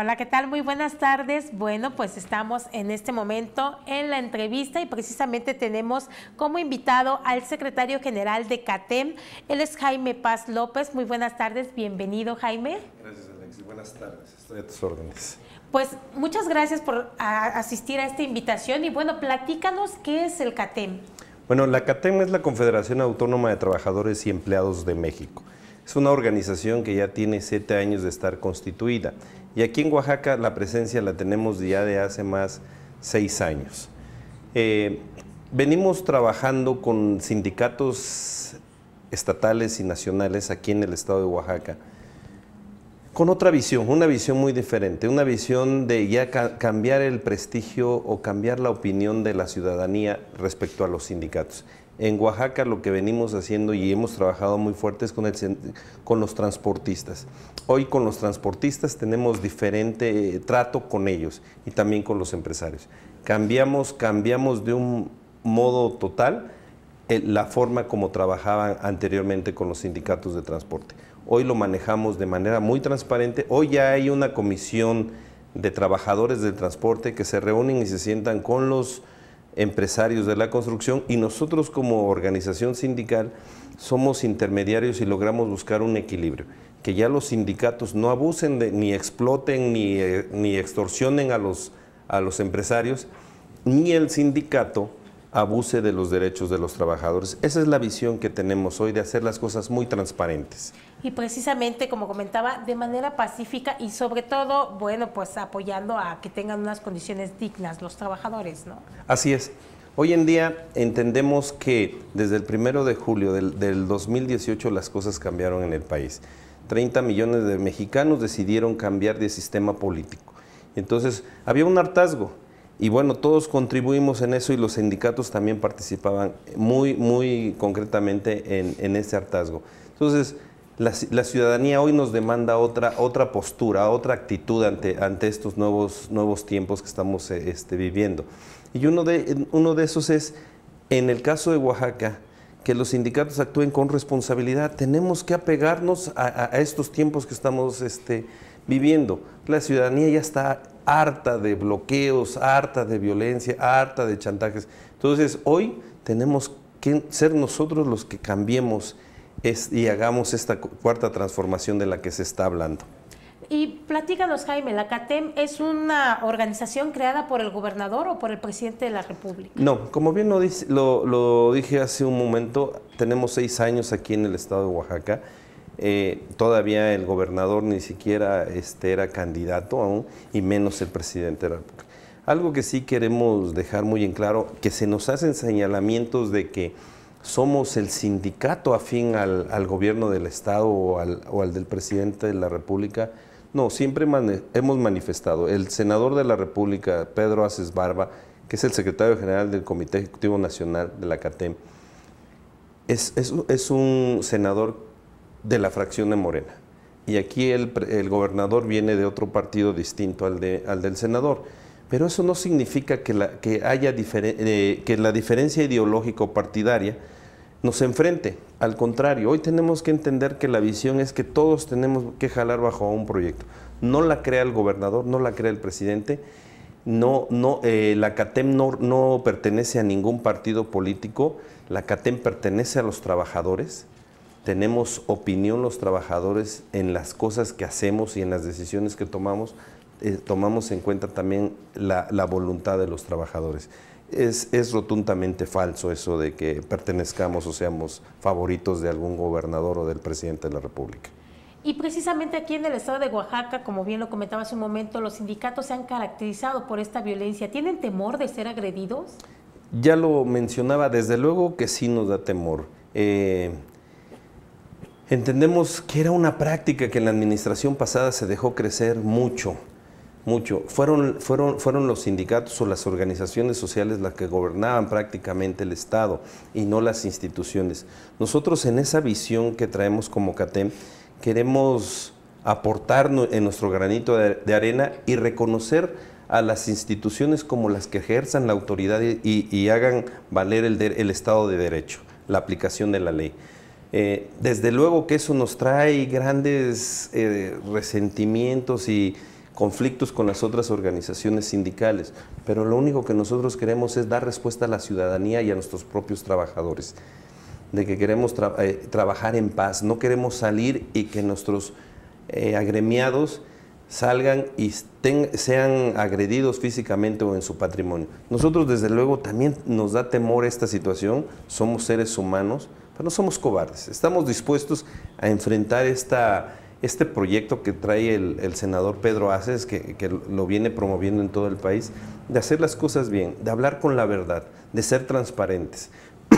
Hola, ¿qué tal? Muy buenas tardes. Bueno, pues estamos en este momento en la entrevista y precisamente tenemos como invitado al secretario general de CATEM. Él es Jaime Paz López. Muy buenas tardes. Bienvenido, Jaime. Gracias, Alexis. Buenas tardes. Estoy a tus órdenes. Pues muchas gracias por asistir a esta invitación y bueno, platícanos qué es el CATEM. Bueno, la CATEM es la Confederación Autónoma de Trabajadores y Empleados de México. Es una organización que ya tiene siete años de estar constituida. Y aquí en Oaxaca la presencia la tenemos ya de hace más seis años. Eh, venimos trabajando con sindicatos estatales y nacionales aquí en el estado de Oaxaca con otra visión, una visión muy diferente, una visión de ya cambiar el prestigio o cambiar la opinión de la ciudadanía respecto a los sindicatos. En Oaxaca lo que venimos haciendo y hemos trabajado muy fuerte es con, los transportistas. Hoy con los transportistas tenemos diferente eh, trato con ellos y también con los empresarios. Cambiamos, cambiamos de un modo total eh, la forma como trabajaban anteriormente con los sindicatos de transporte. Hoy lo manejamos de manera muy transparente. Hoy ya hay una comisión de trabajadores del transporte que se reúnen y se sientan con los empresarios de la construcción y nosotros como organización sindical somos intermediarios y logramos buscar un equilibrio, que ya los sindicatos no abusen ni exploten eh, ni, extorsionen a los, a los empresarios, ni el sindicato abuse de los derechos de los trabajadores. Esa es la visión que tenemos hoy de hacer las cosas muy transparentes. Y precisamente, como comentaba, de manera pacífica y sobre todo, bueno, pues apoyando a que tengan unas condiciones dignas los trabajadores, ¿no? Así es. Hoy en día entendemos que desde el primero de julio del, 2018 las cosas cambiaron en el país. 30 millones de mexicanos decidieron cambiar de sistema político. Entonces, había un hartazgo y bueno, todos contribuimos en eso y los sindicatos también participaban muy, muy concretamente en, en ese hartazgo. Entonces, la, la, ciudadanía hoy nos demanda otra, otra postura, otra actitud ante, ante estos nuevos, nuevos tiempos que estamos eh, este, viviendo. Y uno de, uno de esos es, en el caso de Oaxaca, que los sindicatos actúen con responsabilidad. Tenemos que apegarnos a, a estos tiempos que estamos este, viviendo. La ciudadanía ya está harta de bloqueos, harta de violencia, harta de chantajes. Entonces hoy tenemos que ser nosotros los que cambiemos y hagamos esta cuarta transformación de la que se está hablando. Y platícanos, Jaime, ¿la CATEM es una organización creada por el gobernador o por el presidente de la República? No, como bien lo dije hace un momento, tenemos seis años aquí en el estado de Oaxaca eh, todavía el gobernador ni siquiera este, era candidato aún, y menos el presidente de la República. Algo que sí queremos dejar muy en claro, que se nos hacen señalamientos de que somos el sindicato afín al, gobierno del Estado o al, del presidente de la República. No, siempre hemos manifestado, el senador de la República, Pedro Aces Barba, que es el secretario general del Comité Ejecutivo Nacional de la CATEM, es un senador de la fracción de Morena. Y aquí el, el gobernador viene de otro partido distinto al, de, al del senador. Pero eso no significa que la, que haya eh, que la diferencia ideológica o partidaria nos enfrente. Al contrario, hoy tenemos que entender que la visión es que todos tenemos que jalar bajo un proyecto. No la crea el gobernador, no la crea el presidente, no, no, eh, la CATEM no, no pertenece a ningún partido político, la CATEM pertenece a los trabajadores, tenemos opinión los trabajadores en las cosas que hacemos y en las decisiones que tomamos, eh, tomamos en cuenta también la, voluntad de los trabajadores. Es, es, rotundamente falso eso de que pertenezcamos o seamos favoritos de algún gobernador o del presidente de la República. Y precisamente aquí en el estado de Oaxaca, como bien lo comentaba hace un momento, los sindicatos se han caracterizado por esta violencia. ¿Tienen temor de ser agredidos? Ya lo mencionaba, desde luego que sí nos da temor. Eh, Entendemos que era una práctica que en la administración pasada se dejó crecer mucho, mucho. Fueron, fueron, fueron los sindicatos o las organizaciones sociales las que gobernaban prácticamente el Estado y no las instituciones. Nosotros en esa visión que traemos como CATEM queremos aportar en nuestro granito de arena y reconocer a las instituciones como las que ejerzan la autoridad y, hagan valer el, el Estado de Derecho, la aplicación de la ley. Eh, desde luego que eso nos trae grandes eh, resentimientos y conflictos con las otras organizaciones sindicales, pero lo único que nosotros queremos es dar respuesta a la ciudadanía y a nuestros propios trabajadores, de que queremos eh, trabajar en paz, no queremos salir y que nuestros agremiados salgan y sean agredidos físicamente o en su patrimonio. Nosotros desde luego también nos da temor esta situación, somos seres humanos, no somos cobardes, estamos dispuestos a enfrentar esta, este proyecto que trae el, senador Pedro Aces, que, que, lo viene promoviendo en todo el país, de hacer las cosas bien, de hablar con la verdad, de ser transparentes,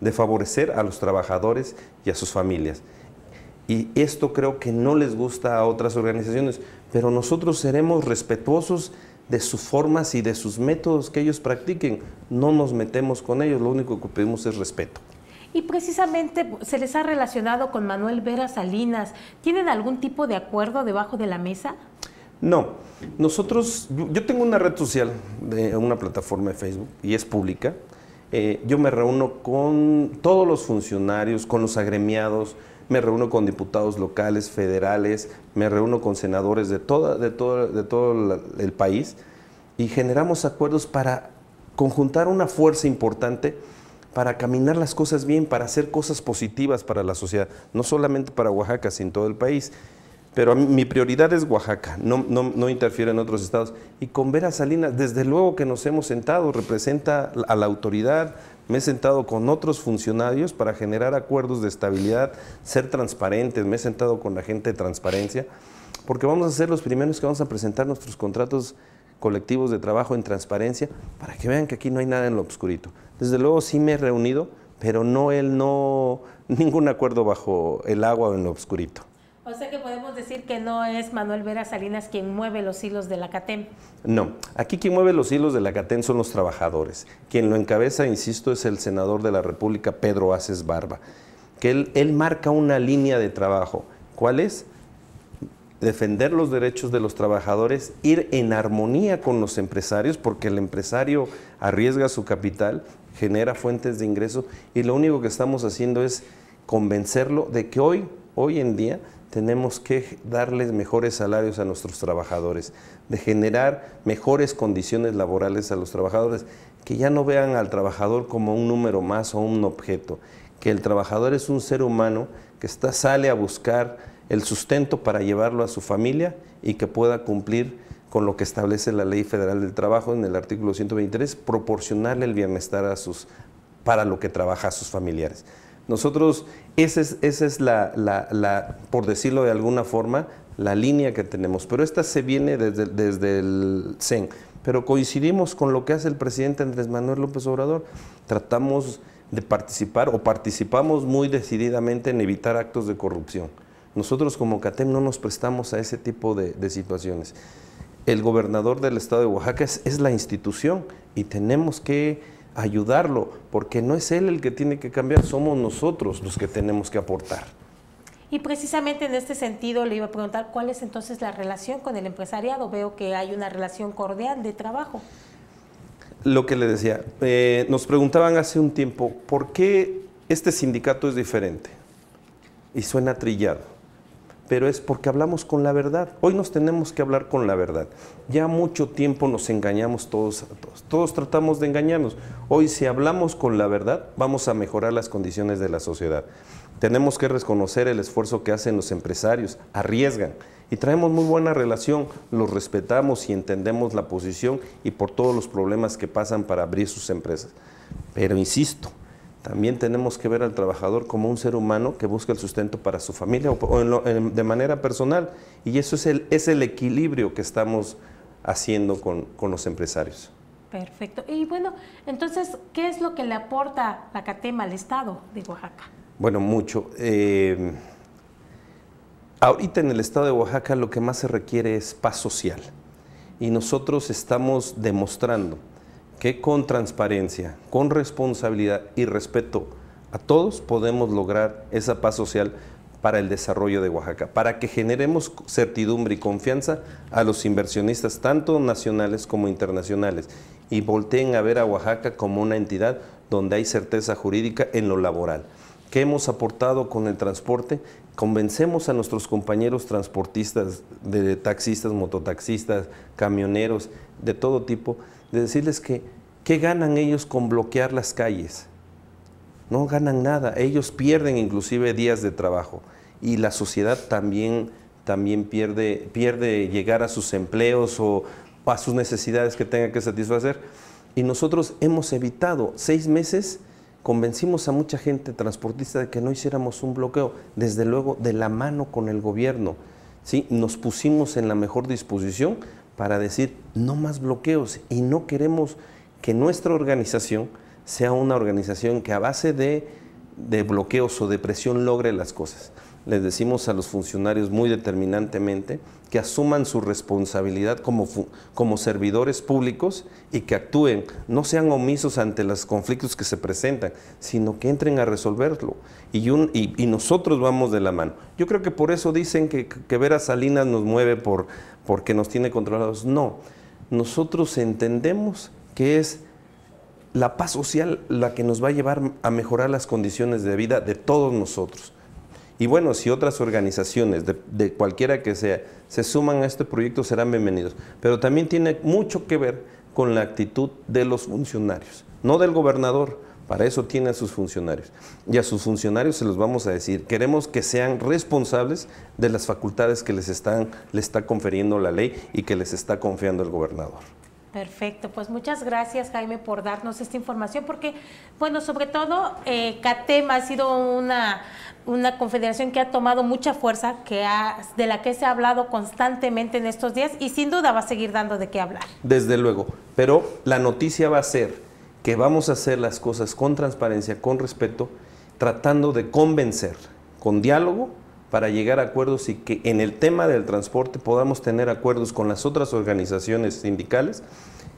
de favorecer a los trabajadores y a sus familias. Y esto creo que no les gusta a otras organizaciones, pero nosotros seremos respetuosos de sus formas y de sus métodos que ellos practiquen. No nos metemos con ellos, lo único que pedimos es respeto y precisamente se les ha relacionado con Manuel Vera Salinas. ¿Tienen algún tipo de acuerdo debajo de la mesa? No, nosotros, yo tengo una red social, de una plataforma de Facebook y es pública. Eh, yo me reúno con todos los funcionarios, con los agremiados, me reúno con diputados locales, federales, me reúno con senadores de, toda, de, de todo el país y generamos acuerdos para conjuntar una fuerza importante para caminar las cosas bien, para hacer cosas positivas para la sociedad, no solamente para Oaxaca, sino todo el país. Pero mi prioridad es Oaxaca, no, no, interfiere en otros estados. Y con Vera Salinas, desde luego que nos hemos sentado, representa a la autoridad, me he sentado con otros funcionarios para generar acuerdos de estabilidad, ser transparentes, me he sentado con la gente de transparencia, porque vamos a ser los primeros que vamos a presentar nuestros contratos colectivos de trabajo en transparencia para que vean que aquí no hay nada en lo obscurito. Desde luego sí me he reunido, pero no él no ningún acuerdo bajo el agua o en lo obscurito. O sea que podemos decir que no es Manuel Vera Salinas quien mueve los hilos de la CATEM. No, aquí quien mueve los hilos de la CATEM son los trabajadores. Quien lo encabeza, insisto, es el senador de la República, Pedro Aces Barba, que él, él marca una línea de trabajo. ¿Cuál es? defender los derechos de los trabajadores, ir en armonía con los empresarios, porque el empresario arriesga su capital, genera fuentes de ingreso y lo único que estamos haciendo es convencerlo de que hoy, hoy en día, tenemos que darles mejores salarios a nuestros trabajadores, de generar mejores condiciones laborales a los trabajadores, que ya no vean al trabajador como un número más o un objeto, que el trabajador es un ser humano que está, sale a buscar el sustento para llevarlo a su familia y que pueda cumplir con lo que establece la Ley Federal del Trabajo en el artículo 123, proporcionarle el bienestar a sus, para lo que trabaja a sus familiares. Nosotros, esa es, esa la, la, la, por decirlo de alguna forma, la línea que tenemos, pero esta se viene desde, desde el CEN. Pero coincidimos con lo que hace el presidente Andrés Manuel López Obrador. Tratamos de participar o participamos muy decididamente en evitar actos de corrupción. Nosotros como CATEM no nos prestamos a ese tipo de, situaciones. El gobernador del estado de Oaxaca es, la institución y tenemos que ayudarlo, porque no es él el que tiene que cambiar, somos nosotros los que tenemos que aportar. Y precisamente en este sentido le iba a preguntar cuál es entonces la relación con el empresariado. Veo que hay una relación cordial de trabajo. Lo que le decía, eh, nos preguntaban hace un tiempo, ¿por qué este sindicato es diferente? Y suena trillado pero es porque hablamos con la verdad. Hoy nos tenemos que hablar con la verdad. Ya mucho tiempo nos engañamos todos, todos, todos tratamos de engañarnos. Hoy si hablamos con la verdad, vamos a mejorar las condiciones de la sociedad. Tenemos que reconocer el esfuerzo que hacen los empresarios, arriesgan y traemos muy buena relación, los respetamos y entendemos la posición y por todos los problemas que pasan para abrir sus empresas. Pero insisto, también tenemos que ver al trabajador como un ser humano que busca el sustento para su familia o, de manera personal. Y eso es el, es el equilibrio que estamos haciendo con, los empresarios. Perfecto. Y bueno, entonces, ¿qué es lo que le aporta la CATEMA al Estado de Oaxaca? Bueno, mucho. Eh, ahorita en el Estado de Oaxaca lo que más se requiere es paz social. Y nosotros estamos demostrando que con transparencia, con responsabilidad y respeto a todos podemos lograr esa paz social para el desarrollo de Oaxaca, para que generemos certidumbre y confianza a los inversionistas, tanto nacionales como internacionales, y volteen a ver a Oaxaca como una entidad donde hay certeza jurídica en lo laboral. ¿Qué hemos aportado con el transporte? Convencemos a nuestros compañeros transportistas, de taxistas, mototaxistas, camioneros, de todo tipo, de decirles que qué ganan ellos con bloquear las calles. No ganan nada, ellos pierden inclusive días de trabajo y la sociedad también, también pierde, pierde llegar a sus empleos o a sus necesidades que tenga que satisfacer. Y nosotros hemos evitado seis meses, convencimos a mucha gente transportista de que no hiciéramos un bloqueo, desde luego de la mano con el gobierno. ¿sí? Nos pusimos en la mejor disposición para decir no más bloqueos y no queremos que nuestra organización sea una organización que a base de, bloqueos o de presión logre las cosas. Les decimos a los funcionarios muy determinantemente que asuman su responsabilidad como, como servidores públicos y que actúen, no sean omisos ante los conflictos que se presentan, sino que entren a resolverlo. Y, y, nosotros vamos de la mano. Yo creo que por eso dicen que, que a Salinas nos mueve por, porque nos tiene controlados. No, nosotros entendemos que es la paz social la que nos va a llevar a mejorar las condiciones de vida de todos nosotros. Y bueno, si otras organizaciones, de, cualquiera que sea, se suman a este proyecto, serán bienvenidos. Pero también tiene mucho que ver con la actitud de los funcionarios, no del gobernador, para eso tiene a sus funcionarios. Y a sus funcionarios se los vamos a decir, queremos que sean responsables de las facultades que les, están, está conferiendo la ley y que les está confiando el gobernador. Perfecto, pues muchas gracias Jaime por darnos esta información porque, bueno, sobre todo eh, CATEM ha sido una, una confederación que ha tomado mucha fuerza, que ha, de la que se ha hablado constantemente en estos días y sin duda va a seguir dando de qué hablar. Desde luego, pero la noticia va a ser que vamos a hacer las cosas con transparencia, con respeto, tratando de convencer con diálogo para llegar a acuerdos y que en el tema del transporte podamos tener acuerdos con las otras organizaciones sindicales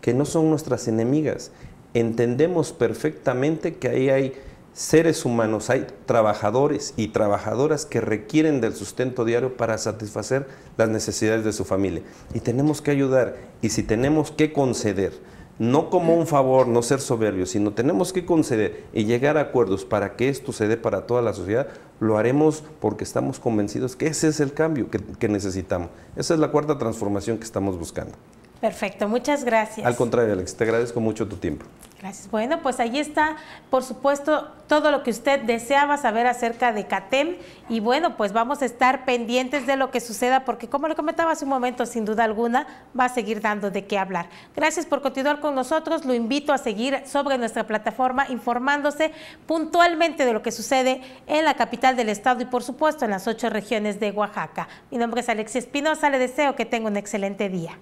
que no son nuestras enemigas. Entendemos perfectamente que ahí hay seres humanos, hay trabajadores y trabajadoras que requieren del sustento diario para satisfacer las necesidades de su familia. Y tenemos que ayudar y si tenemos que conceder no como un favor, no ser soberbios, sino tenemos que conceder y llegar a acuerdos para que esto se dé para toda la sociedad, lo haremos porque estamos convencidos que ese es el cambio que, que necesitamos. Esa es la cuarta transformación que estamos buscando. Perfecto, muchas gracias. Al contrario, Alex, te agradezco mucho tu tiempo. Gracias. Bueno, pues ahí está, por supuesto, todo lo que usted deseaba saber acerca de CATEM. Y bueno, pues vamos a estar pendientes de lo que suceda, porque como le comentaba hace un momento, sin duda alguna, va a seguir dando de qué hablar. Gracias por continuar con nosotros. Lo invito a seguir sobre nuestra plataforma informándose puntualmente de lo que sucede en la capital del estado y, por supuesto, en las ocho regiones de Oaxaca. Mi nombre es Alexis Espinosa. Le deseo que tenga un excelente día.